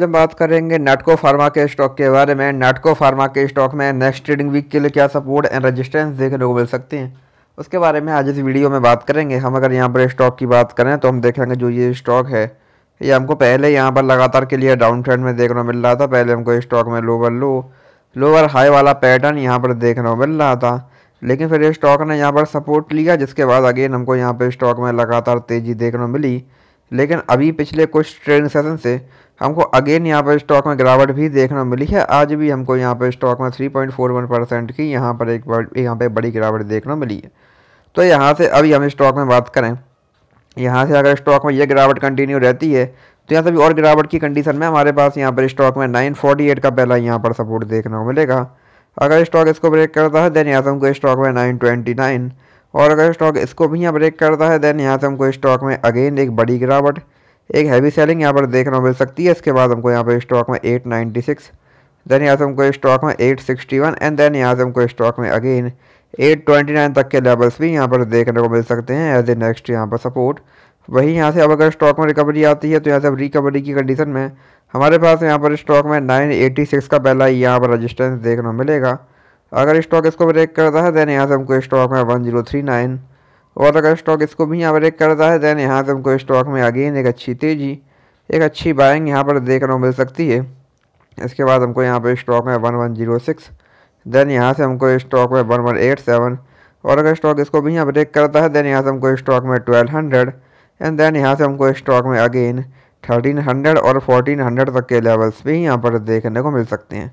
आज हम बात करेंगे नेटको फार्मा के स्टॉक के बारे में नेटको फार्मा के स्टॉक में नेक्स्ट ट्रेडिंग वीक के लिए क्या सपोर्ट एंड रेजिस्टेंस देखने को मिल सकते हैं उसके बारे में आज इस वीडियो में बात करेंगे हम अगर यहाँ पर स्टॉक की बात करें तो हम देखेंगे जो ये स्टॉक है ये हमको पहले यहाँ पर लगातार के लिए डाउन ट्रेंड में देखने को मिल रहा था पहले हमको स्टॉक में लोअर लो लोअर हाई वाला पैटर्न यहाँ पर देखने को मिल रहा था लेकिन फिर ये स्टॉक ने यहाँ पर सपोर्ट लिया जिसके बाद अगेन हमको यहाँ पर स्टॉक में लगातार तेज़ी देखने को मिली लेकिन अभी पिछले कुछ ट्रेडिंग सेशन से हमको अगेन यहाँ पर स्टॉक में गिरावट भी देखना मिली है आज भी हमको यहाँ पर स्टॉक में 3.41 परसेंट की यहाँ पर एक यहाँ पर बड़ी गिरावट देखना मिली है तो यहाँ से अभी हम स्टॉक में बात करें यहाँ से अगर स्टॉक में यह गिरावट कंटिन्यू रहती है तो यहाँ से भी और गिरावट की कंडीशन में हमारे पास यहाँ पर स्टॉक में एट का पहला यहाँ पर सपोर्ट देखने को मिलेगा अगर स्टॉक इसको ब्रेक करता है देन यहाँ से हमको स्टॉक में नाइन और अगर स्टॉक इसको भी यहाँ ब्रेक करता है देन यहाँ से हमको स्टॉक में अगेन एक बड़ी गिरावट एक हैवी सेलिंग यहाँ पर देखने को मिल सकती है इसके बाद हमको यहाँ पर स्टॉक में एट नाइन्टी सिक्स देन यहाँ से हमको स्टॉक में eight sixty one and then यहाँ से हमको स्टॉक में अगेन एट ट्वेंटी नाइन तक के लेवल्स भी यहाँ पर देखने को मिल सकते हैं एज ए नेक्स्ट यहाँ पर सपोर्ट वहीं यहाँ से अब अगर स्टॉक में रिकवरी आती है तो यहाँ से अब रिकवरी की कंडीशन में हमारे पास यहाँ पर स्टॉक में नाइन एटी सिक्स का पहला यहाँ पर रजिस्टेंस देखने को मिलेगा अगर स्टॉक इसको ब्रेक करता है देन यहाँ से हमको स्टॉक में वन जीरो थ्री नाइन और अगर स्टॉक इसको भी यहाँ ब्रेक करता है देन यहाँ से हमको स्टॉक में अगेन एक अच्छी तेज़ी एक अच्छी बाइंग यहाँ पर देखने को मिल सकती है इसके बाद हमको यहाँ पर स्टॉक में one one zero six then यहाँ से हमको स्टॉक में वन वन एट सेवन और अगर स्टॉक इसको भी यहाँ ब्रेक करता है देन यहाँ से हमको स्टॉक में ट्वेल्व हंड्रेड एंड देन यहाँ से हमको स्टॉक में अगेन थर्टीन हंड्रेड और फोर्टीन हंड्रेड तक के लेवल्स भी यहाँ पर देखने को मिल सकते हैं